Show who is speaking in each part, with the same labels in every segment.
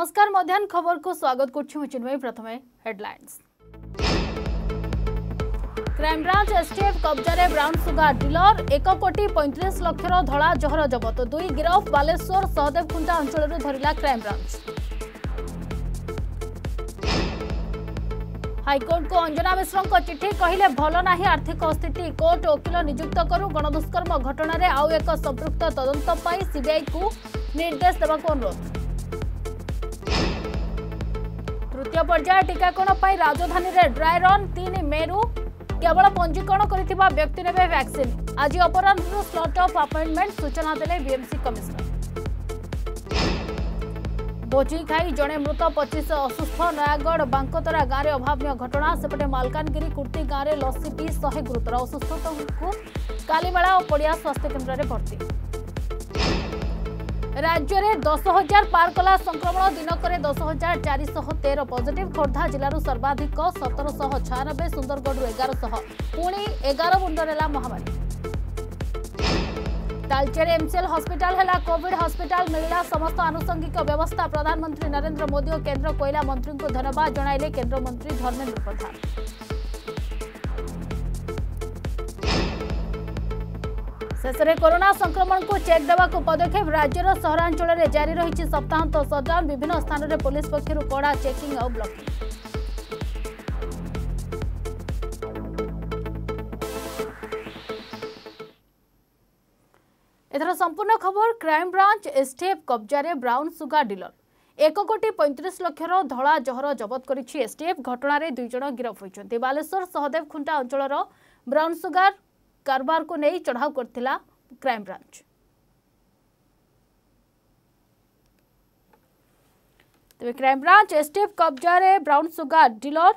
Speaker 1: নমস্কার মধ্যাহ্ন খবর কু স্বাগত করছি চিন্ময়ী প্রথমে হেডলাইন্স ক্রাইমব্রাঞ্চ এসটিএফ কব্জারে ব্রাউন সুগার ডিলর এক কোটি পঁয়ত্রিশ লক্ষর ধরা জহর জবত দুই গিরফ বালেশ্বর সহদেবখুন্টা অঞ্চলর ধরিলা ক্রাইমব্রাঞ্চ হাইকোর্টক অঞ্জনা মিশ্রক চিঠি কহিলে ভাল না আর্থিক স্থিতি কোর্ট ওকিল নিযুক্ত করু গণদুষ্কর্ম ঘটনার আউ এক সম্পৃক্ত তদন্ত সিবিআই কু নির্দেশ দেওয়া অনুরোধ তৃতীয় পর্যায়ে টিকাকরণ পাই রাজধানীরে ড্রাই রন তিন মেরু কেবল পঞ্জীকরণ করা ব্যক্তি নেবে ভ্যাকসিন আজ অপরাহ্ন স্লট অফ আপয়েন্টমেন্ট সূচনা দেলে বিএমসি কমিশনার ବୋଝେଇ ଖାଇ ଜଣେ ମୃତ ପଚିଶ ଅସୁସ୍ଥ ନୟାଗଡ଼ ବାଙ୍କତରା ଗାଁରେ ଅଭାବନୀୟ ଘଟଣା ସେପଟେ ମାଲକାନଗିରି କୁର୍ତ୍ତି ଗାଁରେ ଲସିଟି ଶହେ ଗୁରୁତର ଅସୁସ୍ଥଙ୍କୁ କାଲିମେଳା ଓ ପଡ଼ିଆ ସ୍ୱାସ୍ଥ୍ୟକେନ୍ଦ୍ରରେ ଭର୍ତ୍ତି राज्य রাজ্যের দশ হাজার পার কলা সংক্রমণ দিনকরে দশ হাজার চারিশহ तेर पजिट खोर्धा জেলার सर्वाधिक সতেরশহ ছয়ানবে सुंदरगढ़ एगारश পুঁ एगार মুন্ডরেলা মহামারী तालचेर एमसीएल हस्पिटाल है कोविड हस्पिटाल मिलला समस्त आनुषंगिक व्यवस्था प्रधानमंत्री नरेंद्र मोदी और केन्द्र कोईला मंत्री को धन्यवाद जनइले केन्द्रमंत्री धर्मेन्द्र प्रधान ଶେଷରେ କରୋନା ସଂକ୍ରମଣକୁ ଚେକ୍ ଦେବାକୁ ପଦକ୍ଷେପ ରାଜ୍ୟର ସହରାଞ୍ଚଳରେ ଜାରି ରହିଛି ସପ୍ତାହାନ୍ତ ସଟ୍ଡାଉନ୍ ବିଭିନ୍ନ ସ୍ଥାନରେ ପୋଲିସ ପକ୍ଷରୁ କଡ଼ା ଚେକିଂ ଆଉ ବ୍ଲକିଂ ଏଥର ସମ୍ପୂର୍ଣ୍ଣ ଖବର କ୍ରାଇମବ୍ରାଞ୍ଚ ଏସ୍ଟିଏଫ୍ କବ୍ଜାରେ ବ୍ରାଉନ୍ ସୁଗାର ଡିଲର ଏକ କୋଟି ପଇଁତିରିଶ ଲକ୍ଷର ଧଳା ଜହର ଜବତ କରିଛି ଏସ୍ଟିଏଫ୍ ଘଟଣାରେ ଦୁଇ ଜଣ ଗିରଫ ହୋଇଛନ୍ତି ବାଲେଶ୍ୱର ସହଦେବ ଖୁଣ୍ଟା ଅଞ୍ଚଳର ବ୍ରାଉନ୍ ସୁଗାର कारबार को नहीं चढ़ाव कर क्राइमब्रांच तेरे क्राइमब्रांच एसटीएफ कब्जार ब्राउन सुगार डिलर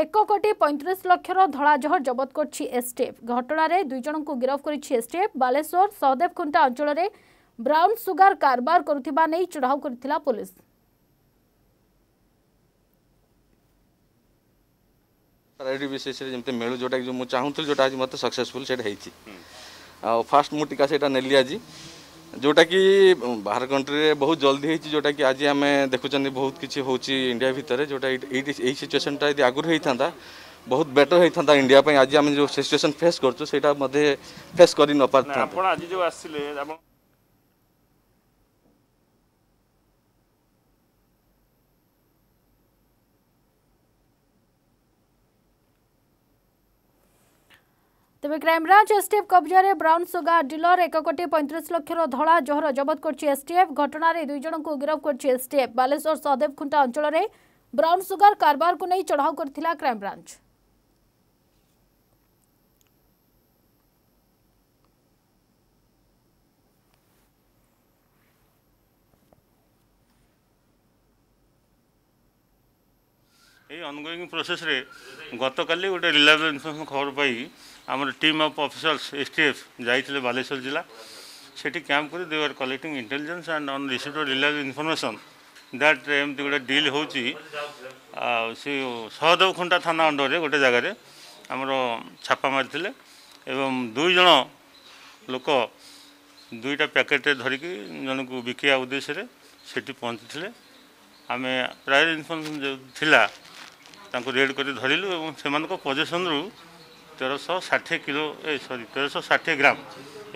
Speaker 1: एक कोटी पैंतीस लक्षर धड़ाजहर जबत करएफ घटन दुईज को गिरफ्त कर एसटीएफ बालेश्वर सहदेव खुंटा अंचल ब्राउन सुगार कारबार करुवा नहीं कर पुलिस
Speaker 2: ପାରାଡି ବିଶେଷରେ ଯେମିତି ମିଳୁ ଯେଉଁଟାକି ମୁଁ ଚାହୁଁଥିଲି ଯେଉଁଟା ଆଜି ମୋତେ ସକ୍ସେସଫୁଲ୍ ସେଇଟା ହେଇଛି ଆଉ ଫାର୍ଷ୍ଟ ମୁଁ ଟିକା ସେଇଟା ନେଲି ଆଜି ଯେଉଁଟାକି ବାହାର କଣ୍ଟ୍ରିରେ ବହୁତ ଜଲ୍ଦି ହେଇଛି ଯେଉଁଟାକି ଆଜି ଆମେ ଦେଖୁଛନ୍ତି ବହୁତ କିଛି ହେଉଛି ଇଣ୍ଡିଆ ଭିତରେ ଯେଉଁଟା ଏଇଠି ଏଇ ସିଚୁଏସନ୍ଟା ଯଦି ଆଗରୁ ହେଇଥାନ୍ତା ବହୁତ ବେଟର୍ ହେଇଥାନ୍ତା ଇଣ୍ଡିଆ ପାଇଁ ଆଜି ଆମେ ଯେଉଁ ସିଚୁଏସନ୍ ଫେସ୍ କରୁଛୁ ସେଇଟା ମଧ୍ୟ ଫେସ୍ କରି ନପାରିଥାନ୍ତା ଆପଣ ଆଜି ଯେଉଁ ଆସିଲେ ଆପଣ
Speaker 1: তবে ক্রাইমব্রাঞ্চ এসটিএফ কবজারে ব্রাউন সুগার ডিলর এক কোটি পঁয়ত্রিশ লক্ষর ধরা জহর জবত করছে এসটিএফ ঘটনার দুই জনক গিরফ করছে এসটিএফ বালেশ্বর সহদেবখুঁটা অঞ্চলের ব্রাউন সুগার কারবারক নিয়ে চড়াও করেছিল ক্রাইমব্রাঞ্চ
Speaker 2: এই ଅନଗୋଇଂ ପ୍ରୋସେସ୍ରେ ଗତକାଲି ଗୋଟେ ରିଲାଏବଲ୍ ଇନଫର୍ମେସନ୍ ଖବର ପାଇ ଆମର team of officers S T F ଯାଇଥିଲେ ବାଲେଶ୍ୱର ଜିଲ୍ଲା ସେଠି କ୍ୟାମ୍ପ କରି they are collecting intelligence and on receive reliable information that ଏମିତି ଗୋଟେ ଡିଲ୍ ହେଉଛି ଆଉ ସେ ସହଦେବ ଖୁଣ୍ଟା ଥାନା ଅଣ୍ଡରରେ ଗୋଟେ ଜାଗାରେ ଆମର ଛାପା ମାରିଥିଲେ ଏବଂ ଦୁଇ ଜଣ ଲୋକ ଦୁଇଟା ପ୍ୟାକେଟ୍ ଧରିକି ଜଣକୁ ବିକିବା ଉଦ୍ଦେଶ୍ୟରେ ସେଠି ପହଞ୍ଚିଥିଲେ ଆମେ ପ୍ରାୟ ଇନଫର୍ମେସନ୍ ଥିଲା ତାଙ୍କୁ ରେଡ଼୍ କରି ଧରିଲୁ ଏବଂ ସେମାନଙ୍କ ପୋଜିସନ୍ରୁ ତେରଶହ ଷାଠିଏ କିଲୋ ଏ ସରି ତେରଶହ ଷାଠିଏ ଗ୍ରାମ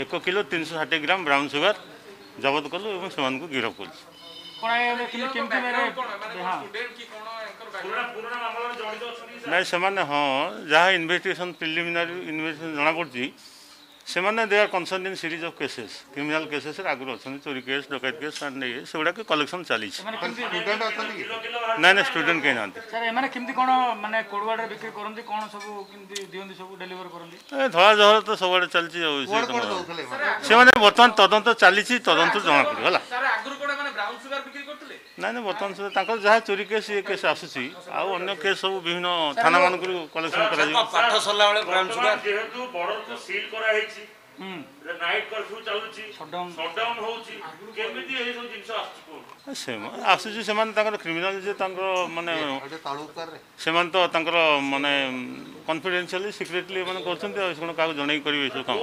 Speaker 2: ଏକ କିଲୋ ତିନିଶହ ଷାଠିଏ ଗ୍ରାମ ବ୍ରାଉନ୍ ସୁଗାର ଜବତ କଲୁ ଏବଂ ସେମାନଙ୍କୁ ଗିରଫ କଲୁ ନାଇଁ ସେମାନେ ହଁ ଯାହା ଇନଭେଷ୍ଟିଗେସନ୍ ପ୍ରିଲିମିନାରୀ ଇନଭେଷ୍ଟିଗେସନ୍ ଜଣାପଡ଼ୁଛି ସେମାନେ they are concern in series of cases criminal କେସେସ୍ରେ ଆଗରୁ ଅଛନ୍ତି ଚୋରି କେସ୍ ଡକାୟତ କେସ୍ ଫାଣ୍ଡ ଇଏ ସେଗୁଡ଼ାକ କଲେକ୍ସନ୍ ଚାଲିଛି ନାଇଁ
Speaker 3: ନାଇଁ ଷ୍ଟୁଡେଣ୍ଟ କେହି ନାହାନ୍ତି
Speaker 2: ଧଳା ଜହର ତ ସବୁଆଡ଼େ ଚାଲିଛି ଆଉ ସେମାନେ ବର୍ତ୍ତମାନ ତଦନ୍ତ ଚାଲିଛି ତଦନ୍ତ ଜଣାପଡ଼ିବ ହେଲା ନାଇଁ ନାଇଁ ବର୍ତ୍ତମାନ ସୁଦ୍ଧା ତାଙ୍କର ଯାହା ଚୋରି କେସ୍ ଇଏ କେସ୍ ଆସୁଛି ଆଉ ଅନ୍ୟ କେସ୍ ସବୁ ବିଭିନ୍ନ ଥାନାମାନଙ୍କରୁ କଲେକ୍ସନ କରାଯିବ ପାଠ ସରିଲା ବେଳେ ଯେହେତୁ ବର୍ଡର ସିଲ୍ କରାହେଇଛି ଆସୁଛି ସେମାନେ ଆସୁଛି ସେମାନେ ତାଙ୍କର କ୍ରିମିନାଲ ଯେ ତାଙ୍କର ମାନେ ସେମାନେ ତ ତାଙ୍କର ମାନେ କନଫିଡେନ୍ସିଆଲି ସିକ୍ରେଟଲି ଏମାନେ କରୁଛନ୍ତି ଆଉ ସେମାନେ କାହାକୁ ଜଣେଇ କରିବେ ଏସବୁ କାମ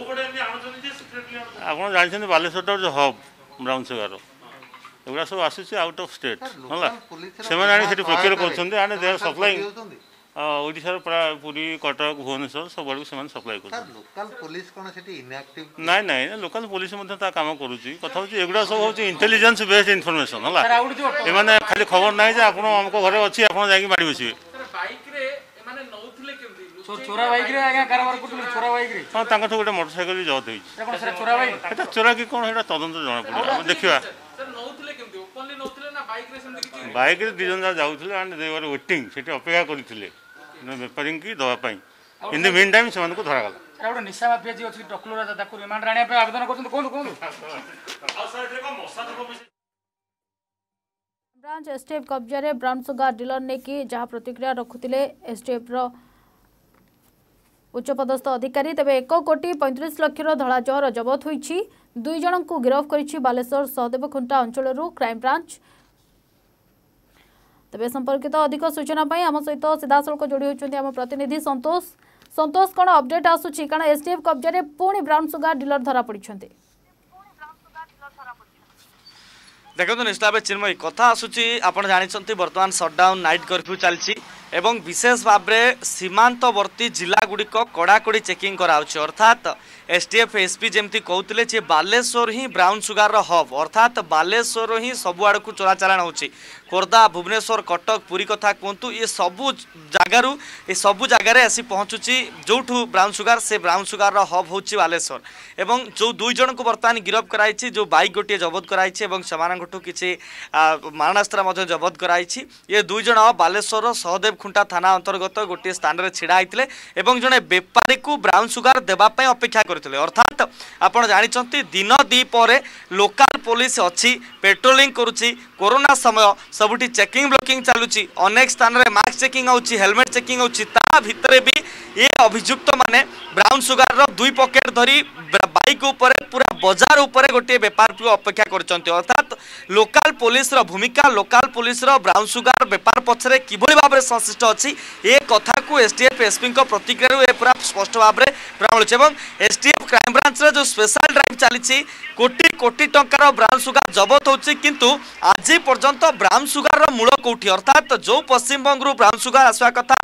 Speaker 2: ଆପଣ ଜାଣିଛନ୍ତି ବାଲେଶ୍ୱରଟା ହେଉଛି ହବ୍ ବ୍ରାଉନ୍ ସୁଗାର ଏଗୁଡ଼ା ସବୁ ଆସୁଛି ଆଉଟ୍ ଅଫ୍ ଷ୍ଟେଟ୍ ହେଲା ସେମାନେ ଆଣି ସେଠି ପ୍ରୋକ୍ୟୋର କରୁଛନ୍ତି ଆଣ୍ଡ ଦେ ଆର୍ ସପ୍ଲାଇଂ ଓଡ଼ିଶାର ପ୍ରାୟ ପୁରୀ କଟକ ଭୁବନେଶ୍ୱର ସବୁଆଡ଼କୁ ସେମାନେ ସପ୍ଲାଏ କରୁଛନ୍ତି ନାଇଁ ନାଇଁ ଲୋକାଲ ପୋଲିସ ମଧ୍ୟ ତା କାମ କରୁଛି କଥା ହେଉଛି ଏଗୁଡ଼ା ସବୁ ହେଉଛି ଇଣ୍ଟେଲିଜେନ୍ସ ବେସ୍ଡ ଇନଫର୍ମେସନ୍ ହେଲା ଏମାନେ ଖାଲି ଖବର ନାହିଁ ଯେ ଆପଣ ଆମଙ୍କ ଘରେ ଅଛି ଆପଣ ଯାଇକି ମାଡ଼ି ବସିବେ
Speaker 3: ହଁ
Speaker 2: ତାଙ୍କଠୁ ଗୋଟେ ମୋଟରସାଇକେଲ ବି ଜବତ ହେଇଛି ଏଇଟା ଚୋରା କି କ'ଣ ସେଇଟା ତଦନ୍ତ ଜଣାପଡ଼ିବ ଆମେ ଦେଖିବା ବାଇକ୍ରେ ଦୁଇ ଜଣ ଯାକ ଯାଉଥିଲେ ଆଣ୍ଡ ଦେ ୱାର ୱେଟିଂ ସେଠି ଅପେକ୍ଷା କରିଥିଲେ ବେପାରୀଙ୍କୁ ଦେବା ପାଇଁ ଇନ୍ ଦ ମିନ୍ ଟାଇମ୍ ସେମାନଙ୍କୁ ଧରାଗଲା
Speaker 4: ଗୋଟେ ନିଶା ମାଫିଆ ଯିଏ ଅଛି ଟକୁଲରା ତାକୁ ରିମାଣ୍ଡରେ ଆଣିବା ପାଇଁ ଆବେଦନ କରୁଛନ୍ତି କୁହନ୍ତୁ କୁହନ୍ତୁ
Speaker 1: ବ୍ରାଞ୍ଚ ଏସ୍ଟିଏଫ୍ କବ୍ଜାରେ ବ୍ରାଉନ୍ ସୁଗାର ଡିଲର ନେଇକି ଯାହା ପ୍ରତିକ୍ରିୟା ରଖୁଥିଲେ ଏସ୍ଟିଏଫ୍ର ଉଚ୍ଚପଦସ୍ଥ ଅଧିକାରୀ ତେବେ ଏକ କୋଟି ପଇଁତିରିଶ ଲକ୍ଷର ଧଳାଜହର ଜବତ ହୋଇଛି ଦୁଇ ଜଣଙ୍କୁ ଗିରଫ କରିଛି ବାଲେଶ୍ୱର ସହଦେବଖୁଣ୍ଟା ଅଞ୍ଚଳରୁ କ୍ରାଇମବ୍ରାଞ୍ଚ ତେବେ ସମ୍ପର୍କିତ ଅଧିକ ସୂଚନା ପାଇଁ ଆମ ସହିତ ସିଧାସଳଖ ଯୋଡ଼ି ହେଉଛନ୍ତି ଆମ ପ୍ରତିନିଧି ସନ୍ତୋଷ ସନ୍ତୋଷ କ'ଣ ଅପଡେଟ୍ ଆସୁଛି କାରଣ ଏସ୍ଡିଏଫ୍ କବ୍ଜାରେ ପୁଣି ବ୍ରାଉନ୍ ସୁଗାର ଡିଲର ଧରାପଡ଼ିଛନ୍ତି
Speaker 4: ଦେଖନ୍ତୁ ନିଶ୍ଚିତ ଭାବେ ଚିନ୍ମୟୀ କଥା ଆସୁଛି ଆପଣ ଜାଣିଛନ୍ତି ବର୍ତ୍ତମାନ ସଟ୍ଡାଉନ୍ ନାଇଟ୍ କର୍ଫ୍ୟୁ ଚାଲିଛି ଏବଂ ବିଶେଷ ଭାବରେ ସୀମାନ୍ତବର୍ତ୍ତୀ ଜିଲ୍ଲାଗୁଡ଼ିକ କଡ଼ାକଡ଼ି ଚେକିଂ କରାଯାଉଛି ଅର୍ଥାତ୍ ଏସ୍ଟିଏଫ୍ ଏସ୍ପି ଯେମିତି କହୁଥିଲେ ଯେ ବାଲେଶ୍ୱର ହିଁ ବ୍ରାଉନ୍ ସୁଗାରର ହବ୍ ଅର୍ଥାତ୍ ବାଲେଶ୍ୱର ହିଁ ସବୁଆଡ଼କୁ ଚୋରାଚାଲାଣ ହେଉଛି ଖୋର୍ଦ୍ଧା ଭୁବନେଶ୍ୱର କଟକ ପୁରୀ କଥା କୁହନ୍ତୁ ଏ ସବୁ ଜାଗାରୁ ଏ ସବୁ ଜାଗାରେ ଆସି ପହଞ୍ଚୁଛି ଯେଉଁଠୁ ବ୍ରାଉନ୍ ସୁଗାର ସେ ବ୍ରାଉନ୍ ସୁଗାରର ହବ୍ ହେଉଛି ବାଲେଶ୍ୱର ଏବଂ ଯେଉଁ ଦୁଇ ଜଣଙ୍କୁ ବର୍ତ୍ତମାନ ଗିରଫ କରାଯାଇଛି ଯେଉଁ ବାଇକ୍ ଗୋଟିଏ ଜବତ କରାଯାଇଛି ଏବଂ ସେମାନଙ୍କଠୁ କିଛି ମାରଣାସ୍ତ୍ର ମଧ୍ୟ ଜବତ କରାଯାଇଛି ଏ ଦୁଇ ଜଣ ବାଲେଶ୍ୱରର ସହଦେବ ଖୁଣ୍ଟା ଥାନା ଅନ୍ତର୍ଗତ ଗୋଟିଏ ସ୍ଥାନରେ ଛିଡ଼ା ହୋଇଥିଲେ ଏବଂ ଜଣେ ବେପାରୀକୁ ବ୍ରାଉନ୍ ସୁଗାର ଦେବା ପାଇଁ ଅପେକ୍ଷା କରିଥିଲେ ଅର୍ଥାତ୍ ଆପଣ ଜାଣିଛନ୍ତି ଦିନ ଦ୍ୱିପହରେ ଲୋକାଲ ପୋଲିସ ଅଛି ପେଟ୍ରୋଲିଂ କରୁଛି कोरोना समय सबुठी चेकिंग ब्लकिंग चलुची अनेक स्थान में मास्क चेकिंग होलमेट चेकिंग होता ভিতরে বি ইয়ে অভিযুক্ত মানে ব্রাউন সুগারর দুই পকেট ধরি বাইক উপরে পুরা বজার উপরে গোটিয়ে বেপারকু অপেক্ষা করছেন অর্থাৎ লোকাল পুলিশর ভূমিকা লোকাল পুলিশর ব্রাউন সুগার বেপার পছরে কিভাবে ভাবে সংশ্লিষ্ট অছি এ কথাকু এসটিএফ এসপিঙ্ক প্রতিক্রিয়ার এ পুরা স্পষ্ট ভাবে প্রমাণুছে এবং এসটিএফ ক্রাইম ব্রাঞ্চর যে স্পেশাল ড্রাইভ চালিছি কোটি কোটি টঙ্কার ব্রাউন সুগার জবত হচ্ছে কিন্তু আজি পর্যন্ত ব্রাউন সুগারর মূল কোটি অর্থাৎ যে পশ্চিমবঙ্গর ব্রাউন সুগার আসা কথা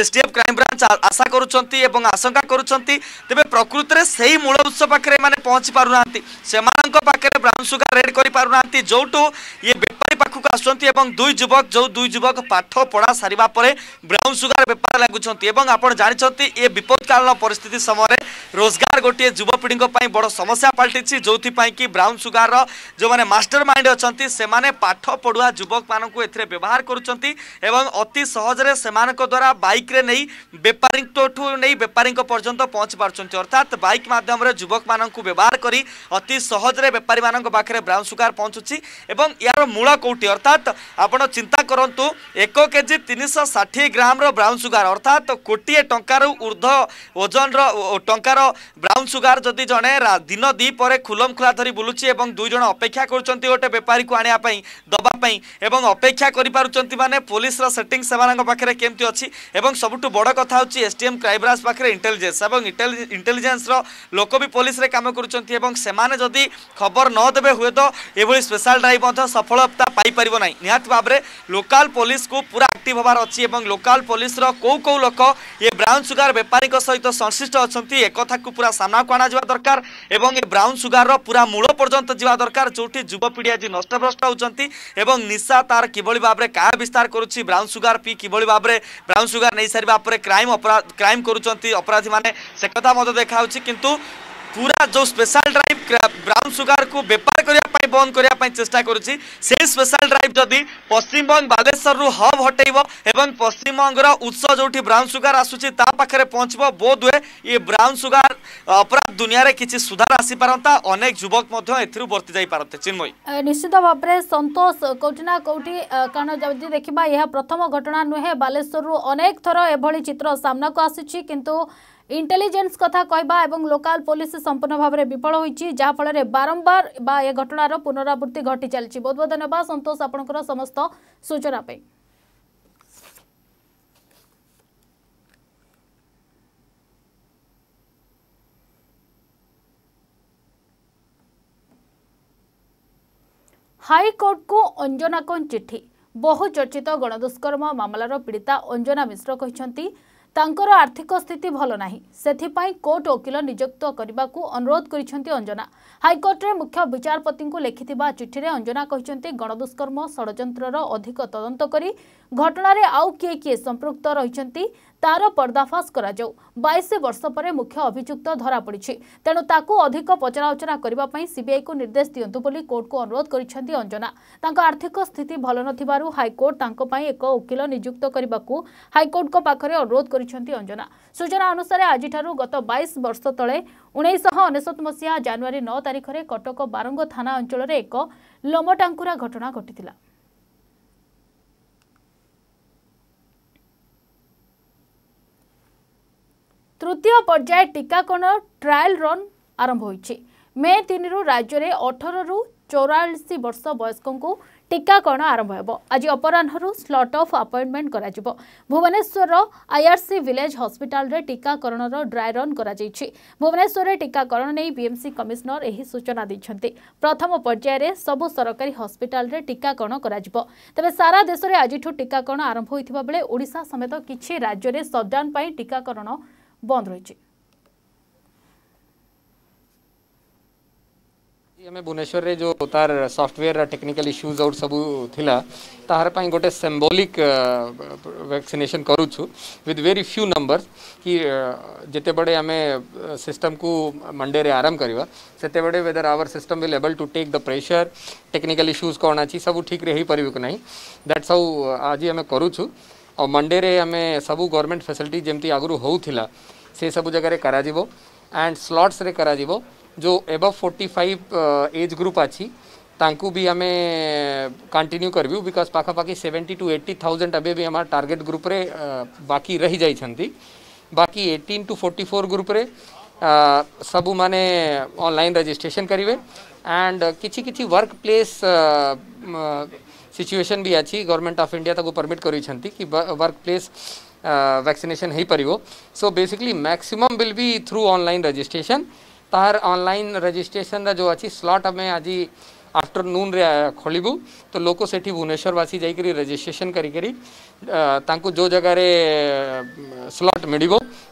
Speaker 4: এসটিএফ ক্রাইমব্রাঞ্চ আশা করুଛନ୍ତି এবং আশঙ্কা করুଛନ୍ତି তেবে প্রকৃতরে সেই মূল উৎস পাখে এমানে পৌঁছি পারুনাহান্তি সেমানঙ্ক পাখে ব্রাউন সুগার রেড করে পারুনাহান্তি যোউটু ইয়ে বেপারী পাখকু আসুচନ୍ତି এবং দুই যুবক যৌ দুই যুবক পাঠ পড়া সারিবা পরে ব্রাউন সুগার বেপার লাগুଛନ୍ତି এবং আপন জানিছନ୍ତି ইয়ে বিপদ କାଳୀନ ପରିସ୍ଥିତି ସମୟରେ ରୋଜଗାର ଗୋଟିଏ ଯୁବପିଢ଼ିଙ୍କ ପାଇଁ ବଡ଼ ସମସ୍ୟା ପାଲଟିଛି ଯେଉଁଥିପାଇଁ କି ବ୍ରାଉନ୍ ସୁଗାରର ଯେଉଁମାନେ ମାଷ୍ଟର ମାଇଣ୍ଡ ଅଛନ୍ତି ସେମାନେ ପାଠ ପଢ଼ୁଆ ଯୁବକମାନଙ୍କୁ ଏଥିରେ ବ୍ୟବହାର କରୁଛନ୍ତି ଏବଂ ଅତି ସହଜରେ ସେମାନଙ୍କ ଦ୍ୱାରା ବାଇକ୍ରେ ନେଇ ବେପାରୀଙ୍କଠୁ ନେଇ ବେପାରୀଙ୍କ ପର୍ଯ୍ୟନ୍ତ ପହଞ୍ଚି ପାରୁଛନ୍ତି ଅର୍ଥାତ୍ ବାଇକ୍ ମାଧ୍ୟମରେ ଯୁବକମାନଙ୍କୁ ବ୍ୟବହାର କରି ଅତି ସହଜରେ ବେପାରୀମାନଙ୍କ ପାଖରେ ବ୍ରାଉନ୍ ସୁଗାର ପହଞ୍ଚୁଛି ଏବଂ ଏହାର ମୂଳ କେଉଁଠି ଅର୍ଥାତ୍ ଆପଣ ଚିନ୍ତା କରନ୍ତୁ ଏକ କେଜି ତିନିଶହ ଷାଠିଏ ଗ୍ରାମର ବ୍ରାଉନ୍ ସୁଗାର ଅର୍ଥାତ୍ କୋଟିଏ ଟଙ୍କାରୁ ଉର୍ଦ୍ଧ୍ୱ ওজনর টঙ্কার ব্রাউন সুগার যদি জনে দিন দ্বিপরে খুলম খোলা ধরি বুলুচি এবং দুই জন অপেক্ষা করছেন গোটে বেপারী আনিয়া দেওয়া এবং অপেক্ষা করে পারুচ্ছেন মানে পুলিশর সেটিং সে পাখে কেমতি অছি এবং সবুঠু বড় কথা হচ্ছে এসটিএম ক্রাইমব্রাঞ্চ পাখে ইন্টেলিজেন্স এবং ইন্টেলিজেন্সর লোক বি পুলিশে কাম করছেন এবং সেমানে যদি খবর নদেবে হুয়েত এভাবে স্পেশাল ড্রাইভ সফলতা পাইপার না নিহতি ভাবে লোকাল পুলিশ কু পুরা আক্টিভ হবার অছি এবং লোকাল পুলিশর কেউ কেউ লোক এ ব্রাউন সুগার বেপারী সহিত সংশ্লিষ্ট অনেক একথাকে পুরা সামনাকু অণাযা দরকার এবং এ ব্রাউন সুগার পুরা মূল পর্যন্ত যা দরকার যেটি যুবপিঢ়ি আজ নষ্টভ্রষ্ট হচ্ছেন এবং নিশা তার কিভাবে ভাবে কাহ বিস্তার করুছি ব্রাউন সুগার পি কিভাবে ভাবে ব্রাউন সুগার নেই সারা পরে ক্রাইম অপরাধ ক্রাইম করছেন অপরাধী মানে সে কথা মতো দেখা হচ্ছে কিন্তু পুরা যে স্পেশাল ড্রাইভ ব্রাউন সুগার কু বেপার করা বন্ধ করা চেষ্টা করছি সেই স্পেশাল ড্রাইভ যদি পশ্চিমবঙ্গ বালেশ্বর হব হটাইব এবং পশ্চিমবঙ্গর উৎস যেটি ব্রাউন সুগার আসুচি তা পাখে পৌঁছব বোধ হুয়ে ইয়ে ব্রাউন সুগার অপরাধ দুনিয়ার কিছু সুধার আসিপারতা অনেক যুবক এর বর্তি যাই পারতে চিন্ময়
Speaker 1: নিশ্চিত ভাবে সন্তোষ কোটি না কোটি কারণ যদি দেখা প্রথম ঘটনা নুহে বালেশ্বর অনেক থর এভাবে চিত্র সামনাকু আসুচি কিন্তু ଇଣ୍ଟେଲିଜେନ୍ସ କଥା କହିବା ଏବଂ ଲୋକାଲ ପୋଲିସ ସମ୍ପୂର୍ଣ୍ଣ ଭାବରେ ବିଫଳ ହୋଇଛି ଯାହାଫଳରେ ବାରମ୍ବାର ବା ଏ ଘଟଣାର ପୁନରାବୃତ୍ତି ଘଟି ଚାଲିଛି ବହୁତ ବହୁତ ଧନ୍ୟବାଦ ସନ୍ତୋଷ ଆପଣଙ୍କର ସମସ୍ତ ସୂଚନା ପାଇଁ ହାଇକୋର୍ଟକୁ ଅଞ୍ଜନାଙ୍କ ଚିଠି ବହୁ ଚର୍ଚ୍ଚିତ ଗଣଦୁଷ୍କର୍ମ ମାମଲାର ପୀଡ଼ିତା ଅଞ୍ଜନା ମିଶ୍ର କହିଛନ୍ତି ତାଙ୍କର ଆର୍ଥିକ ସ୍ଥିତି ଭଲ ନାହିଁ ସେଥିପାଇଁ କୋର୍ଟ ଓକିଲ ନିଯୁକ୍ତ କରିବାକୁ ଅନୁରୋଧ କରିଛନ୍ତି ଅଞ୍ଜନା ହାଇକୋର୍ଟରେ ମୁଖ୍ୟ ବିଚାରପତିଙ୍କୁ ଲେଖିଥିବା ଚିଠିରେ ଅଞ୍ଜନା କହିଛନ୍ତି ଗଣଦୁଷ୍କର୍ମ ଷଡ଼ଯନ୍ତ୍ରର ଅଧିକ ତଦନ୍ତ କରି ଘଟଣାରେ ଆଉ କିଏ କିଏ ସମ୍ପୃକ୍ତ ରହିଛନ୍ତି ତାର ପର୍ଦ୍ଦାଫାସ କରାଯାଉ ବାଇଶ ବର୍ଷ ପରେ ମୁଖ୍ୟ ଅଭିଯୁକ୍ତ ଧରାପଡ଼ିଛି ତେଣୁ ତାକୁ ଅଧିକ ପଚରାଉଚରା କରିବା ପାଇଁ ସିବିଆଇକୁ ନିର୍ଦ୍ଦେଶ ଦିଅନ୍ତୁ ବୋଲି କୋର୍ଟକୁ ଅନୁରୋଧ କରିଛନ୍ତି ଅଞ୍ଜନା ତାଙ୍କ ଆର୍ଥିକ ସ୍ଥିତି ଭଲ ନଥିବାରୁ ହାଇକୋର୍ଟ ତାଙ୍କ ପାଇଁ ଏକ ଓକିଲ ନିଯୁକ୍ତ କରିବାକୁ ହାଇକୋର୍ଟଙ୍କ ପାଖରେ ଅନୁରୋଧ କରିଛନ୍ତି ଅଞ୍ଜନା ସୂଚନା ଅନୁସାରେ ଆଜିଠାରୁ ଗତ ବାଇଶ ବର୍ଷ ତଳେ ଉଣେଇଶହ ଅନେଶତ ମସିହା ଜାନୁଆରୀ ନଅ ତାରିଖରେ କଟକ ବାରଙ୍ଗ ଥାନା ଅଞ୍ଚଳରେ ଏକ ଲମଟାଙ୍କୁରା ଘଟଣା ଘଟିଥିଲା ତୃତୀୟ ପର୍ଯ୍ୟାୟ ଟିକାକରଣ ଟ୍ରାଏଲ୍ ରନ୍ ଆରମ୍ଭ ହୋଇଛି ମେ ତିନିରୁ ରାଜ୍ୟରେ ଅଠରରୁ ଚଉରାଳିଶ ବର୍ଷ ବୟସ୍କଙ୍କୁ ଟିକାକରଣ ଆରମ୍ଭ ହେବ ଆଜି ଅପରାହ୍ନରୁ ସ୍ଲଟ୍ ଅଫ୍ ଆପଏଣ୍ଟମେଣ୍ଟ କରାଯିବ ଭୁବନେଶ୍ୱରର ଆଇଆର୍ସି ଭିଲେଜ୍ ହସ୍ପିଟାଲରେ ଟିକାକରଣର ଡ୍ରାଏ ରନ୍ କରାଯାଇଛି ଭୁବନେଶ୍ୱରରେ ଟିକାକରଣ ନେଇ ବିଏମ୍ସି କମିଶନର ଏହି ସୂଚନା ଦେଇଛନ୍ତି ପ୍ରଥମ ପର୍ଯ୍ୟାୟରେ ସବୁ ସରକାରୀ ହସ୍ପିଟାଲରେ ଟିକାକରଣ କରାଯିବ ତେବେ ସାରା ଦେଶରେ ଆଜିଠୁ ଟିକାକରଣ ଆରମ୍ଭ ହୋଇଥିବା ବେଳେ ଓଡ଼ିଶା ସମେତ କିଛି ରାଜ୍ୟରେ ସଟ୍ଡାଉନ୍ ପାଇଁ ଟିକାକରଣ बंद रही
Speaker 5: भुवनेश्वर में जो तार सॉफ्टवेयर टेक्निकल इश्यूज आउट सब थिला तार पाई गोटे सिंबॉलिक वैक्सीनेशन करूछु विद वेरी फ्यू नंबर्स कि जिते बड़े हमें सिस्टम को मंडे रे आरंभ करवा सेते बड़े whether our system will able to take the pressure technical issues कोन अछि सब ठीक रही परबे कि नहीं दैट्स हाउ आज हमें करूछु और मंडे रे हमें सब गवर्नमेंट फैसिलिटी जेमती आगुरु होउथिला से सब जगह कराଯିब एंड स्लट्स रे जो एब फोर्टी फाइव एज ग्रुप अच्छी तांकू भी आम कंटिन्यू करबू बिकज पाखापाखि सेवेन्टी टू एट्टी थाउजेंड अबे भी हमारा टार्गेट ग्रुप रे uh, बाकी रही जाती बाकी eighteen to forty four group रे uh, सब माने ऑनलाइन रजिस्ट्रेशन करेंगे एंड किसी किसी वर्क प्लेस सिचुएशन भी अच्छी गवर्नमेंट ऑफ इंडिया ताको परमिट कर वर्क प्लेस वैक्सीनेशन है पर so basically maximum will be through online registration तार ऑनलाइन रजिस्ट्रेशन रा जो अच्छी स्लॉट आम आज आफ्टरनून रे खोलू तो लोक से भुवनेश्वरवासी जा रजिस्ट्रेशन कर जो जगार स्लट मिल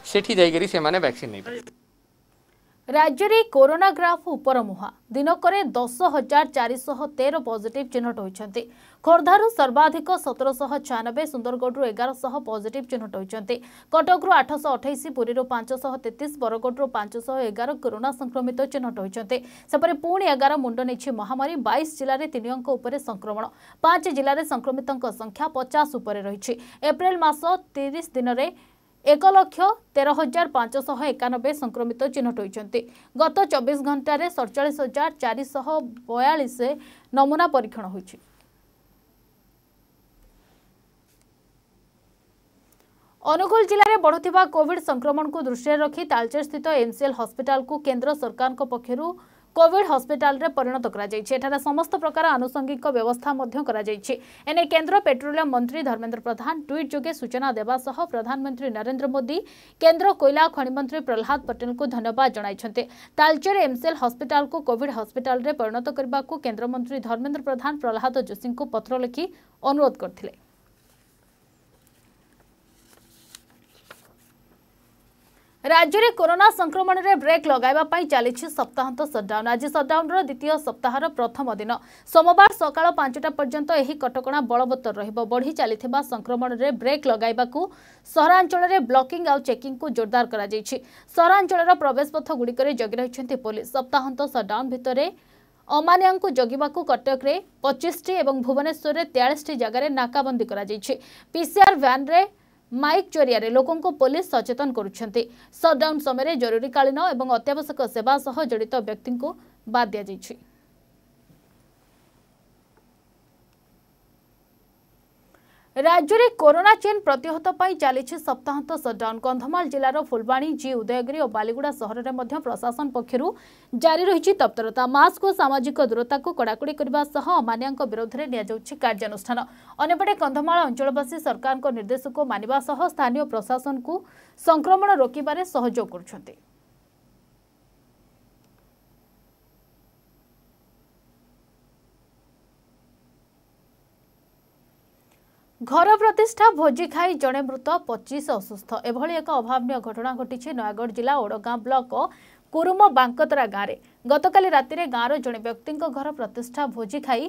Speaker 5: से वैक्सीन नहीं पार
Speaker 1: पारे ରାଜ୍ୟରେ କରୋନା ଗ୍ରାଫ ଉପର ମୁହାଁ ଦିନକରେ ଦଶ ହଜାର ଚାରିଶହ ତେର ପଜିଟିଭ୍ ଚିହ୍ନଟ ହୋଇଛନ୍ତି ଖୋର୍ଦ୍ଧାରୁ ସର୍ବାଧିକ ସତରଶହ ଛୟାନବେ ସୁନ୍ଦରଗଡ଼ରୁ ଏଗାରଶହ ପଜିଟିଭ୍ ଚିହ୍ନଟ ହୋଇଛନ୍ତି କଟକରୁ ଆଠଶହ ଅଠେଇଶ ପୁରୀରୁ ପାଞ୍ଚଶହ ତେତିଶ ବରଗଡ଼ରୁ ପାଞ୍ଚଶହ ଏଗାର କରୋନା ସଂକ୍ରମିତ ଚିହ୍ନଟ ହୋଇଛନ୍ତି ସେପରି ପୁଣି ଏଗାର ମୁଣ୍ଡ ନେଇଛି ମହାମାରୀ ବାଇଶ ଜିଲ୍ଲାରେ ତିନି ଅଙ୍କ ଉପରେ ସଂକ୍ରମଣ ପାଞ୍ଚ ଜିଲ୍ଲାରେ ସଂକ୍ରମିତଙ୍କ ସଂଖ୍ୟା ପଚାଶ ଉପରେ ରହିଛି ଏପ୍ରିଲ ମାସ ତିରିଶ ଦିନରେ ଏକ ଲକ୍ଷ ତେର ହଜାର ପାଞ୍ଚଶହ ଏକାନବେ ସଂକ୍ରମିତ ଚିହ୍ନଟ ହୋଇଛନ୍ତି ଗତ ଚବିଶ ଘଣ୍ଟାରେ ସଡ଼ଚାଳିଶ ହଜାର ଚାରିଶହ ବୟାଳିଶ ନମୁନା ପରୀକ୍ଷଣ ହୋଇଛି ଅନୁଗୁଳ ଜିଲ୍ଲାରେ ବଢ଼ୁଥିବା କୋଭିଡ୍ ସଂକ୍ରମଣକୁ ଦୃଷ୍ଟିରେ ରଖି ତାଳଚେରସ୍ଥିତ ଏମ୍ସିଏଲ୍ ହସ୍ପିଟାଲକୁ କେନ୍ଦ୍ର ସରକାରଙ୍କ ପକ୍ଷରୁ କୋଭିଡ୍ ହସ୍ପିଟାଲରେ ପରିଣତ କରାଯାଇଛି ଏଠାରେ ସମସ୍ତ ପ୍ରକାର ଆନୁଷଙ୍ଗିକ ବ୍ୟବସ୍ଥା ମଧ୍ୟ କରାଯାଇଛି ଏନେଇ କେନ୍ଦ୍ର ପେଟ୍ରୋଲିୟମ ମନ୍ତ୍ରୀ ଧର୍ମେନ୍ଦ୍ର ପ୍ରଧାନ ଟ୍ୱିଟ୍ ଯୋଗେ ସୂଚନା ଦେବା ସହ ପ୍ରଧାନମନ୍ତ୍ରୀ ନରେନ୍ଦ୍ର ମୋଦି କେନ୍ଦ୍ର କୋଇଲା ଖଣି ମନ୍ତ୍ରୀ ପ୍ରହ୍ଲାଦ ପଟେଲଙ୍କୁ ଧନ୍ୟବାଦ ଜଣାଇଛନ୍ତି ତାଲଚେର ଏମ୍ସିଏଲ୍ ହସ୍ପିଟାଲକୁ କୋଭିଡ୍ ହସ୍ପିଟାଲରେ ପରିଣତ କରିବାକୁ କେନ୍ଦ୍ରମନ୍ତ୍ରୀ ଧର୍ମେନ୍ଦ୍ର ପ୍ରଧାନ ପ୍ରହ୍ଲାଦ ଯୋଶୀଙ୍କୁ ପତ୍ର ଲେଖି ଅନୁରୋଧ କରିଥିଲେ ରାଜ୍ୟରେ କରୋନା ସଂକ୍ରମଣରେ ବ୍ରେକ୍ ଲଗାଇବା ପାଇଁ ଚାଲିଛି ସପ୍ତାହାନ୍ତ ସଟ୍ଡାଉନ୍ ଆଜି ସଟ୍ଡାଉନ୍ର ଦ୍ୱିତୀୟ ସପ୍ତାହର ପ୍ରଥମ ଦିନ ସୋମବାର ସକାଳ ପାଞ୍ଚଟା ପର୍ଯ୍ୟନ୍ତ ଏହି କଟକଣା ବଳବତ୍ତର ରହିବ ବଢ଼ି ଚାଲିଥିବା ସଂକ୍ରମଣରେ ବ୍ରେକ୍ ଲଗାଇବାକୁ ସହରାଞ୍ଚଳରେ ବ୍ଲକିଂ ଆଉ ଚେକିଂକୁ ଜୋରଦାର କରାଯାଇଛି ସହରାଞ୍ଚଳର ପ୍ରବେଶପଥଗୁଡ଼ିକରେ ଜଗି ରହିଛନ୍ତି ପୋଲିସ ସପ୍ତାହାନ୍ତ ସଟ୍ଡାଉନ୍ ଭିତରେ ଅମାନିଆଙ୍କୁ ଜଗିବାକୁ କଟକରେ ପଚିଶଟି ଏବଂ ଭୁବନେଶ୍ୱରରେ ତେୟାଳିଶଟି ଜାଗାରେ ନାକାବନ୍ଦୀ କରାଯାଇଛି ପିସିଆର୍ ଭ୍ୟାନ୍ରେ ମାଇକ୍ ଜରିଆରେ ଲୋକଙ୍କୁ ପୋଲିସ ସଚେତନ କରୁଛନ୍ତି ସଟ୍ଡାଉନ୍ ସମୟରେ ଜରୁରୀକାଳୀନ ଏବଂ ଅତ୍ୟାବଶ୍ୟକ ସେବା ସହ ଜଡ଼ିତ ବ୍ୟକ୍ତିଙ୍କୁ ବାଦ୍ ଦିଆଯାଇଛି ରାଜ୍ୟରେ କରୋନା ଚେନ୍ ପ୍ରତିହତ ପାଇଁ ଚାଲିଛି ସପ୍ତାହାନ୍ତ ସଟ୍ଡାଉନ୍ କନ୍ଧମାଳ ଜିଲ୍ଲାର ଫୁଲବାଣୀ ଜି ଉଦୟଗିରି ଓ ବାଲିଗୁଡ଼ା ସହରରେ ମଧ୍ୟ ପ୍ରଶାସନ ପକ୍ଷରୁ ଜାରି ରହିଛି ତପ୍ତରତା ମାସ୍କ ଓ ସାମାଜିକ ଦୂରତାକୁ କଡ଼ାକଡ଼ି କରିବା ସହ ଅମାନିଆଙ୍କ ବିରୋଧରେ ନିଆଯାଉଛି କାର୍ଯ୍ୟାନୁଷ୍ଠାନ ଅନ୍ୟପଟେ କନ୍ଧମାଳ ଅଞ୍ଚଳବାସୀ ସରକାରଙ୍କ ନିର୍ଦ୍ଦେଶକୁ ମାନିବା ସହ ସ୍ଥାନୀୟ ପ୍ରଶାସନକୁ ସଂକ୍ରମଣ ରୋକିବାରେ ସହଯୋଗ କରୁଛନ୍ତି ଘର ପ୍ରତିଷ୍ଠା ଭୋଜି ଖାଇ ଜଣେ ମୃତ ପଚିଶ ଅସୁସ୍ଥ ଏଭଳି ଏକ ଅଭାବନୀୟ ଘଟଣା ଘଟିଛି ନୟାଗଡ଼ ଜିଲ୍ଲା ଓଡ଼ଗାଁ ବ୍ଲକ କୁରୁମ ବାଙ୍କତରା ଗାଁରେ ଗତକାଲି ରାତିରେ ଗାଁର ଜଣେ ବ୍ୟକ୍ତିଙ୍କ ଘର ପ୍ରତିଷ୍ଠା ଭୋଜି ଖାଇ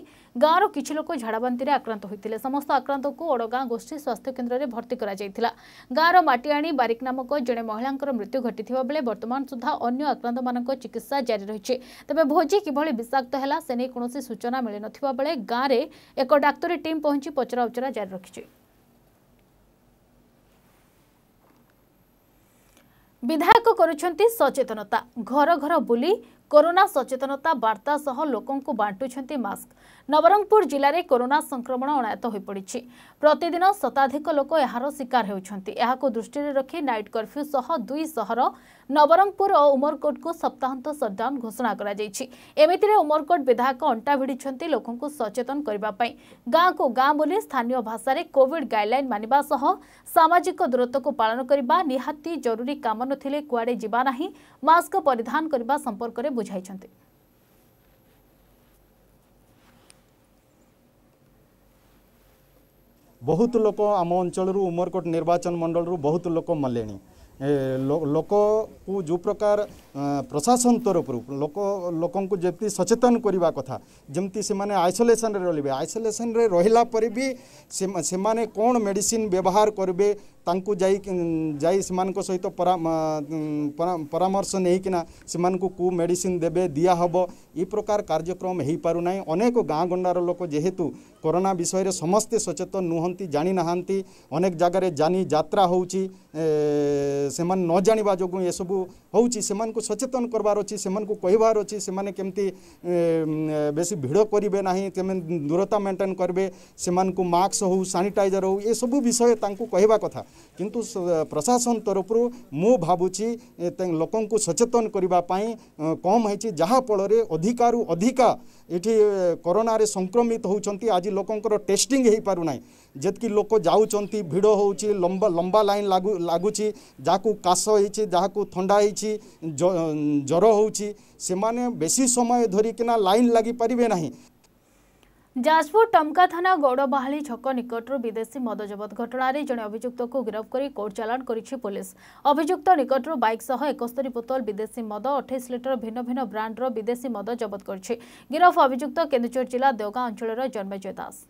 Speaker 1: ଗାଁର କିଛି ଲୋକ ଝାଡ଼ାବାନ୍ତିରେ ଆକ୍ରାନ୍ତ ହୋଇଥିଲେ ସମସ୍ତ ଆକ୍ରାନ୍ତଙ୍କୁ ଓଡ଼ଗାଁ ଗୋଷ୍ଠୀ ସ୍ୱାସ୍ଥ୍ୟକେନ୍ଦ୍ରରେ ଭର୍ତ୍ତି କରାଯାଇଥିଲା ଗାଁର ମାଟିଆଣି ବାରିକ ନାମକ ଜଣେ ମହିଳାଙ୍କର ମୃତ୍ୟୁ ଘଟିଥିବା ବେଳେ ବର୍ତ୍ତମାନ ସୁଦ୍ଧା ଅନ୍ୟ ଆକ୍ରାନ୍ତମାନଙ୍କ ଚିକିତ୍ସା ଜାରି ରହିଛି ତେବେ ଭୋଜି କିଭଳି ବିଷାକ୍ତ ହେଲା ସେ ନେଇ କୌଣସି ସୂଚନା ମିଳିନଥିବା ବେଳେ ଗାଁରେ ଏକ ଡାକ୍ତରୀ ଟିମ୍ ପହଞ୍ଚି ପଚରାଉଚରା ଜାରି ରଖିଛି ବିଧାୟକ କରୁଛନ୍ତି ସଚେତନତା ଘର ଘର ବୁଲି କରୋନା ସଚେତନତା ବାର୍ତ୍ତା ସହ ଲୋକଙ୍କୁ ବାଣ୍ଟୁଛନ୍ତି ମାସ୍କ ନବରଙ୍ଗପୁର ଜିଲ୍ଲାରେ କରୋନା ସଂକ୍ରମଣ ଅଣାୟତ ହୋଇପଡ଼ିଛି ପ୍ରତିଦିନ ଶତାଧିକ ଲୋକ ଏହାର ଶିକାର ହେଉଛନ୍ତି ଏହାକୁ ଦୃଷ୍ଟିରେ ରଖି ନାଇଟ୍ କର୍ଫ୍ୟୁ ସହ ଦୁଇ ସହର ନବରଙ୍ଗପୁର ଓ ଉମରକୋଟକୁ ସପ୍ତାହନ୍ତ ସଟ୍ଡାଉନ୍ ଘୋଷଣା କରାଯାଇଛି ଏମିତିରେ ଉମରକୋଟ ବିଧାୟକ ଅଣ୍ଟା ଭିଡ଼ିଛନ୍ତି ଲୋକଙ୍କୁ ସଚେତନ କରିବା ପାଇଁ ଗାଁକୁ ଗାଁ ବୋଲି ସ୍ଥାନୀୟ ଭାଷାରେ କୋଭିଡ୍ ଗାଇଡ୍ଲାଇନ୍ ମାନିବା ସହ ସାମାଜିକ ଦୂରତ୍ୱକୁ ପାଳନ କରିବା ନିହାତି ଜରୁରୀ କାମ ନଥିଲେ କୁଆଡ଼େ ଯିବା ନାହିଁ ମାସ୍କ ପରିଧାନ କରିବା ସମ୍ପର୍କରେ ବୁଝାଇଛନ୍ତି
Speaker 3: ବହୁତ ଲୋକ ଆମ ଅଞ୍ଚଳରୁ ଉମରକୋଟ ନିର୍ବାଚନ ମଣ୍ଡଳରୁ ବହୁତ ଲୋକ ମଲେଣି ଲୋକକୁ ଯେଉଁ ପ୍ରକାର ପ୍ରଶାସନ ତରଫରୁ ଲୋକ ଲୋକଙ୍କୁ ଯେମିତି ସଚେତନ କରିବା କଥା ଯେମିତି ସେମାନେ ଆଇସୋଲେସନରେ ରହିବେ ଆଇସୋଲେସନରେ ରହିଲା ପରେ ବି ସେମାନେ କ'ଣ ମେଡ଼ିସିନ୍ ବ୍ୟବହାର କରିବେ ତାଙ୍କୁ ଯାଇ ଯାଇ ସେମାନଙ୍କ ସହିତ ପରାମର୍ଶ ନେଇକିନା ସେମାନଙ୍କୁ କେଉଁ ମେଡ଼ିସିନ୍ ଦେବେ ଦିଆହେବ ଏ ପ୍ରକାର କାର୍ଯ୍ୟକ୍ରମ ହୋଇପାରୁନାହିଁ ଅନେକ ଗାଁ ଗଣ୍ଡାର ଲୋକ ଯେହେତୁ କରୋନା ବିଷୟରେ ସମସ୍ତେ ସଚେତନ ନୁହନ୍ତି ଜାଣିନାହାନ୍ତି ଅନେକ ଜାଗାରେ ଜାନି ଯାତ୍ରା ହେଉଛି से नजाणी जो ये सबू हूँ सचेतन करार अच्छे कहार अच्छे सेमती बेस भिड़ करेंगे ना दूरता मेन्टेन करेंगे मास्क हो सानिटाइजर हो सबू विषय तुम कहवा कथा କିନ୍ତୁ ପ୍ରଶାସନ ତରଫରୁ ମୁଁ ଭାବୁଛି ଲୋକଙ୍କୁ ସଚେତନ କରିବା ପାଇଁ କମ୍ ହେଇଛି ଯାହାଫଳରେ ଅଧିକାରୁ ଅଧିକା ଏଠି କରୋନାରେ ସଂକ୍ରମିତ ହେଉଛନ୍ତି ଆଜି ଲୋକଙ୍କର ଟେଷ୍ଟିଂ ହୋଇପାରୁନାହିଁ ଯେତିକି ଲୋକ ଯାଉଛନ୍ତି ଭିଡ଼ ହେଉଛି ଲମ୍ବା ଲମ୍ବା ଲାଇନ୍ ଲାଗୁ ଲାଗୁଛି ଯାହାକୁ କାଶ ହେଇଛି ଯାହାକୁ ଥଣ୍ଡା ହେଇଛି ଜ୍ୱର ହେଉଛି ସେମାନେ ବେଶୀ ସମୟ ଧରିକିନା ଲାଇନ୍ ଲାଗିପାରିବେ ନାହିଁ
Speaker 1: ଯାଜପୁର ଟମ୍କା ଥାନା ଗୌଡ଼ବାହାଲି ଛକ ନିକଟରୁ ବିଦେଶୀ ମଦ ଜବତ ଘଟଣାରେ ଜଣେ ଅଭିଯୁକ୍ତକୁ ଗିରଫ କରି କୋର୍ଟ ଚାଲାଣ କରିଛି ପୋଲିସ ଅଭିଯୁକ୍ତ ନିକଟରୁ ବାଇକ୍ ସହ ଏକସ୍ତରୀ ବୋତଲ ବିଦେଶୀ ମଦ ଅଠେଇଶ ଲିଟର ଭିନ୍ନ ଭିନ୍ନ ବ୍ରାଣ୍ଡର ବିଦେଶୀ ମଦ ଜବତ କରିଛି ଗିରଫ ଅଭିଯୁକ୍ତ କେନ୍ଦୁଝର ଜିଲ୍ଲା ଦେଓଗାଁ ଅଞ୍ଚଳର ଜନ୍ମେଜୟ ଦାସ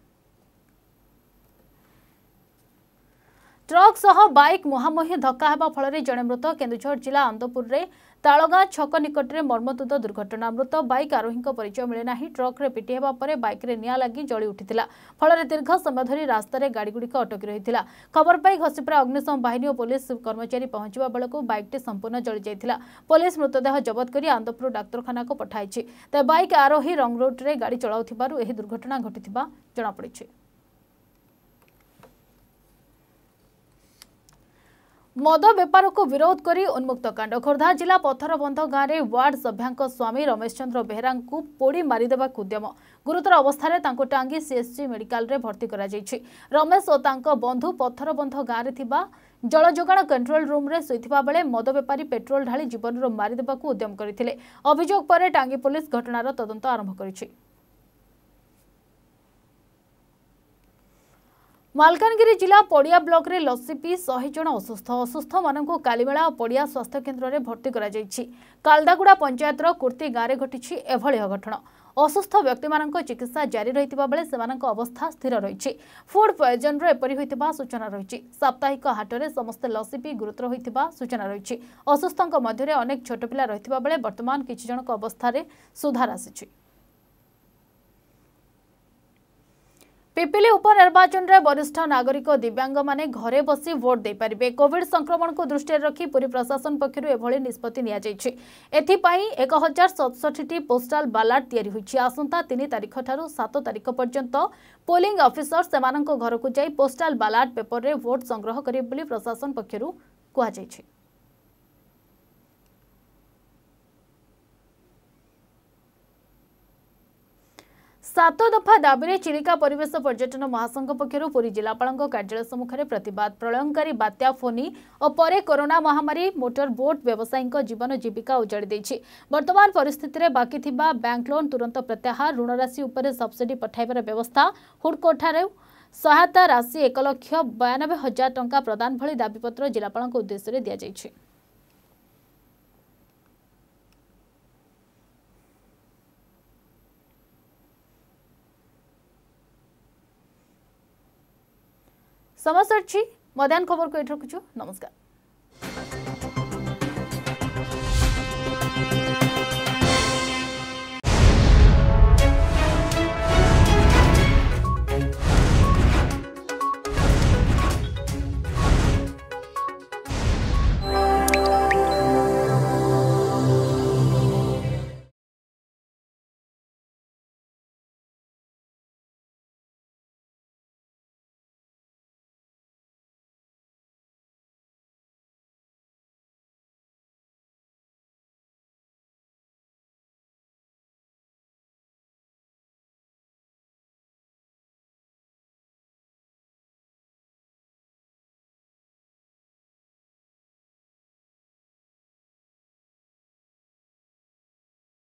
Speaker 1: ଟ୍ରକ୍ ସହ ବାଇକ୍ ମୁହାଁମୁହି ଧକ୍କା ହେବା ଫଳରେ ଜଣେ ମୃତ କେନ୍ଦୁଝର ଜିଲ୍ଲା ଆନ୍ଦପୁରରେ ତାଳଗାଁ ଛକ ନିକଟରେ ମର୍ମତୁତ ଦୁର୍ଘଟଣା ମୃତ ବାଇକ୍ ଆରୋହୀଙ୍କ ପରିଚୟ ମିଳିନାହିଁ ଟ୍ରକ୍ରେ ପିଟି ହେବା ପରେ ବାଇକ୍ରେ ନିଆଁ ଲାଗି ଜଳି ଉଠିଥିଲା ଫଳରେ ଦୀର୍ଘ ସମୟ ଧରି ରାସ୍ତାରେ ଗାଡ଼ିଗୁଡ଼ିକ ଅଟକି ରହିଥିଲା ଖବର ପାଇ ଘସିପୁରା ଅଗ୍ନିଶମ ବାହିନୀ ଓ ପୋଲିସ କର୍ମଚାରୀ ପହଞ୍ଚିବା ବେଳକୁ ବାଇକ୍ଟି ସମ୍ପୂର୍ଣ୍ଣ ଜଳିଯାଇଥିଲା ପୋଲିସ ମୃତଦେହ ଜବତ କରି ଆନ୍ଦପୁର ଡାକ୍ତରଖାନାକୁ ପଠାଇଛି ତେବେ ବାଇକ୍ ଆରୋହୀ ରଙ୍ଗରୋଡ଼ରେ ଗାଡ଼ି ଚଳାଉଥିବାରୁ ଏହି ଦୁର୍ଘଟଣା ଘଟିଥିବା ଜଣାପଡ଼ିଛି ମଦ ବେପାରକୁ ବିରୋଧ କରି ଉନ୍ମୁକ୍ତ କାଣ୍ଡ ଖୋର୍ଦ୍ଧା ଜିଲ୍ଲା ପଥରବନ୍ଧ ଗାଁରେ ୱାର୍ଡ ସଭ୍ୟାଙ୍କ ସ୍ୱାମୀ ରମେଶ ଚନ୍ଦ୍ର ବେହେରାଙ୍କୁ ପୋଡ଼ି ମାରିଦେବାକୁ ଉଦ୍ୟମ ଗୁରୁତର ଅବସ୍ଥାରେ ତାଙ୍କୁ ଟାଙ୍ଗି ସିଏସ୍ସି ମେଡିକାଲରେ ଭର୍ତ୍ତି କରାଯାଇଛି ରମେଶ ଓ ତାଙ୍କ ବନ୍ଧୁ ପଥରବନ୍ଧ ଗାଁରେ ଥିବା ଜଳ ଯୋଗାଣ କଣ୍ଟ୍ରୋଲ ରୁମ୍ରେ ଶୋଇଥିବା ବେଳେ ମଦ ବେପାରୀ ପେଟ୍ରୋଲ ଢାଳି ଜୀବନରୁ ମାରିଦେବାକୁ ଉଦ୍ୟମ କରିଥିଲେ ଅଭିଯୋଗ ପରେ ଟାଙ୍ଗି ପୁଲିସ୍ ଘଟଣାର ତଦନ୍ତ ଆରମ୍ଭ କରିଛି ମାଲକାନଗିରି ଜିଲ୍ଲା ପଡ଼ିଆ ବ୍ଲକରେ ଲସିପି ଶହେ ଜଣ ଅସୁସ୍ଥ ଅସୁସ୍ଥମାନଙ୍କୁ କାଲିମେଳା ଓ ପଡ଼ିଆ ସ୍ୱାସ୍ଥ୍ୟକେନ୍ଦ୍ରରେ ଭର୍ତ୍ତି କରାଯାଇଛି କାଲଦାଗୁଡ଼ା ପଞ୍ଚାୟତର କୁର୍ତ୍ତି ଗାଁରେ ଘଟିଛି ଏଭଳି ଅଘଟଣ ଅସୁସ୍ଥ ବ୍ୟକ୍ତିମାନଙ୍କ ଚିକିତ୍ସା ଜାରି ରହିଥିବା ବେଳେ ସେମାନଙ୍କ ଅବସ୍ଥା ସ୍ଥିର ରହିଛି ଫୁଡ୍ ପଏଜନ୍ର ଏପରି ହୋଇଥିବା ସୂଚନା ରହିଛି ସାପ୍ତାହିକ ହାଟରେ ସମସ୍ତେ ଲସିପି ଗୁରୁତର ହୋଇଥିବା ସୂଚନା ରହିଛି ଅସୁସ୍ଥଙ୍କ ମଧ୍ୟରେ ଅନେକ ଛୋଟ ପିଲା ରହିଥିବା ବେଳେ ବର୍ତ୍ତମାନ କିଛି ଜଣଙ୍କ ଅବସ୍ଥାରେ ସୁଧାର ଆସିଛି ପିପିଲି ଉପନିର୍ବାଚନରେ ବରିଷ୍ଠ ନାଗରିକ ଦିବ୍ୟାଙ୍ଗମାନେ ଘରେ ବସି ଭୋଟ୍ ଦେଇପାରିବେ କୋଭିଡ୍ ସଂକ୍ରମଣକୁ ଦୃଷ୍ଟିରେ ରଖି ପୁରୀ ପ୍ରଶାସନ ପକ୍ଷରୁ ଏଭଳି ନିଷ୍ପତ୍ତି ନିଆଯାଇଛି ଏଥିପାଇଁ ଏକ ହଜାର ସତଷଠିଟି ପୋଷ୍ଟାଲ ବାଲାଟ ତିଆରି ହୋଇଛି ଆସନ୍ତା ତିନି ତାରିଖଠାରୁ ସାତ ତାରିଖ ପର୍ଯ୍ୟନ୍ତ ପୋଲିଂ ଅଫିସର ସେମାନଙ୍କ ଘରକୁ ଯାଇ ପୋଷ୍ଟାଲ ବାଲାଟ ପେପରରେ ଭୋଟ୍ ସଂଗ୍ରହ କରିବେ ବୋଲି ପ୍ରଶାସନ ପକ୍ଷରୁ କୁହାଯାଇଛି সাত দফা দাবিরে চিলিকা পরিবেশ পর্যটন মহাসংঘ পক্ষ পুরী জেলাপাল কার্যালয় সম্মুখে প্রতবাদ প্রলয়ঙ্কারী বাত্যা ফোনি ও পরে করোনা মহামারী মোটর বোট ব্যবসায়ী জীবন জীবিকা উজাড়ি দিয়েছে বর্তমান পরিস্থিতিতে বাকি থাকা ব্যাঙ্ক লোন তুরন্ত প্রত্যাহার ঋণরাশি উপরে সবসিডি পঠাইবার ব্যবস্থা হুডকোঠার সহায়তা রাশি এক লক্ষ বয়ানবে হাজার টঙ্কা প্রদান ভি দাবিপত্র জেলাপাল উদ্দেশ্যে দিয়েছে ସମସ୍ତ ଅଛି ମଦାନ ଖବରକୁ ଏଠି ରଖୁଛୁ ନମସ୍କାର